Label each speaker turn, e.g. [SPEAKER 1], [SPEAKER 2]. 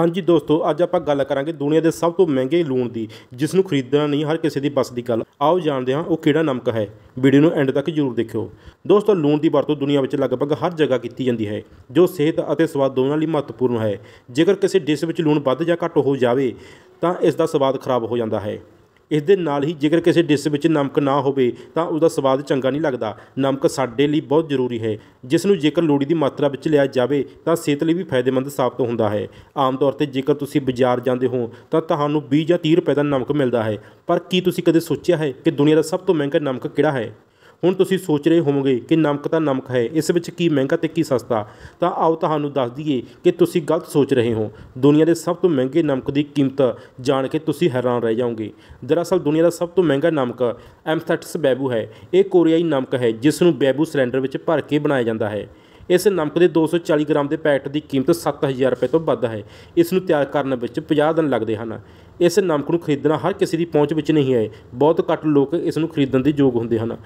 [SPEAKER 1] ਹਾਂਜੀ ਦੋਸਤੋ ਅੱਜ ਆਪਾਂ ਗੱਲ ਕਰਾਂਗੇ ਦੁਨੀਆ ਦੇ ਸਭ ਤੋਂ ਮਹਿੰਗੇ ਲੂਣ ਦੀ ਜਿਸ ਨੂੰ ਖਰੀਦਣਾ ਨਹੀਂ ਹਰ ਕਿਸੇ ਦੀ ਬਸ ਦੀ ਗੱਲ ਆਓ ਜਾਣਦੇ ਹਾਂ ਉਹ ਕਿਹੜਾ ਨਮਕ ਹੈ ਵੀਡੀਓ ਨੂੰ ਐਂਡ ਤੱਕ ਜ਼ਰੂਰ ਦੇਖਿਓ ਦੋਸਤੋ ਲੂਣ ਦੀ ਵਰਤੋਂ ਦੁਨੀਆ ਵਿੱਚ ਲਗਭਗ ਹਰ ਜਗ੍ਹਾ ਕੀਤੀ ਜਾਂਦੀ ਹੈ ਜੋ ਸਿਹਤ ਅਤੇ ਸਵਾਦ ਦੋਨਾਂ ਲਈ ਮਹੱਤਵਪੂਰਨ ਹੈ ਜੇਕਰ ਕਿਸੇ ਡਿਸ਼ ਵਿੱਚ ਲੂਣ ਵੱਧ ਜਾਂ ਘੱਟ ਹੋ ਜਾਵੇ ਤਾਂ ਇਸ ਦਾ ਸਵਾਦ ਖਰਾਬ ਹੋ ਜਾਂਦਾ ਹੈ ਇਸ ਦੇ ਨਾਲ ਹੀ ਜੇਕਰ ਕਿਸੇ ਡਿਸ਼ ਵਿੱਚ ਨਮਕ ਨਾ ਹੋਵੇ ਤਾਂ ਉਹਦਾ ਸਵਾਦ ਚੰਗਾ ਨਹੀਂ ਲੱਗਦਾ ਨਮਕ ਸਾਡੇ ਲਈ ਬਹੁਤ ਜ਼ਰੂਰੀ ਹੈ ਜਿਸ ਨੂੰ ਜੇਕਰ ਲੋੜੀ ਦੀ ਮਾਤਰਾ ਵਿੱਚ ਲਿਆ ਜਾਵੇ ਤਾਂ ਸਿਹਤ ਲਈ ਵੀ ਫਾਇਦੇਮੰਦ ਸਾਬਤ ਹੁੰਦਾ ਹੈ ਆਮ ਤੌਰ ਤੇ ਜੇਕਰ ਤੁਸੀਂ ਬਾਜ਼ਾਰ ਜਾਂਦੇ ਹੋ ਤਾਂ ਤੁਹਾਨੂੰ 20 ਜਾਂ 30 ਰੁਪਏ ਦਾ ਨਮਕ ਮਿਲਦਾ ਹੈ ਪਰ ਕੀ ਤੁਸੀਂ ਕਦੇ ਸੋਚਿਆ ਹੈ ਕਿ ਦੁਨੀਆ ਦਾ ਸਭ ਤੋਂ ਮਹਿੰਗਾ ਨਮਕ ਕਿਹੜਾ ਹੈ ਹੁਣ ਤੁਸੀਂ ਸੋਚ ਰਹੇ ਹੋਵੋਗੇ ਕਿ ਨਮਕ ਤਾਂ ਨਮਕ ਹੈ ਇਸ ਵਿੱਚ ਕੀ ਮਹਿੰਗਾ ਤੇ ਕੀ ਸਸਤਾ ਤਾਂ ਆਓ ਤੁਹਾਨੂੰ ਦੱਸ ਦਈਏ ਕਿ ਤੁਸੀਂ ਗਲਤ ਸੋਚ ਰਹੇ ਹੋ ਦੁਨੀਆ ਦੇ ਸਭ ਤੋਂ ਮਹਿੰਗੇ ਨਮਕ ਦੀ ਕੀਮਤ ਜਾਣ ਕੇ ਤੁਸੀਂ ਹੈਰਾਨ ਰਹਿ ਜਾਓਗੇ ਦਰਅਸਲ ਦੁਨੀਆ ਦਾ ਸਭ ਤੋਂ ਮਹਿੰਗਾ ਨਮਕ ਐਮਥੈਟਸ ਬੈਬੂ ਹੈ ਇਹ ਕੋਰੀਆਈ ਨਮਕ ਹੈ ਜਿਸ ਨੂੰ ਬੈਬੂ ਸਿਲੰਡਰ ਵਿੱਚ ਭਰ ਕੇ ਬਣਾਇਆ ਜਾਂਦਾ ਹੈ ਇਸ ਨਮਕ ਦੇ 240 ਗ੍ਰਾਮ ਦੇ ਪੈਕਟ ਦੀ ਕੀਮਤ 7000 ਰੁਪਏ ਤੋਂ ਵੱਧ ਹੈ ਇਸ ਨੂੰ ਤਿਆਰ ਕਰਨ ਵਿੱਚ 50 ਦਿਨ ਲੱਗਦੇ ਹਨ ਇਸ ਨਮਕ ਨੂੰ ਖਰੀਦਣਾ ਹਰ ਕਿਸੇ ਦੀ ਪਹੁੰਚ ਵਿੱਚ ਨਹੀਂ ਹੈ ਬਹੁਤ ਘੱਟ ਲੋਕ ਇਸ ਨੂੰ ਖਰੀਦਣ ਦੇ ਯੋਗ ਹੁੰਦੇ ਹਨ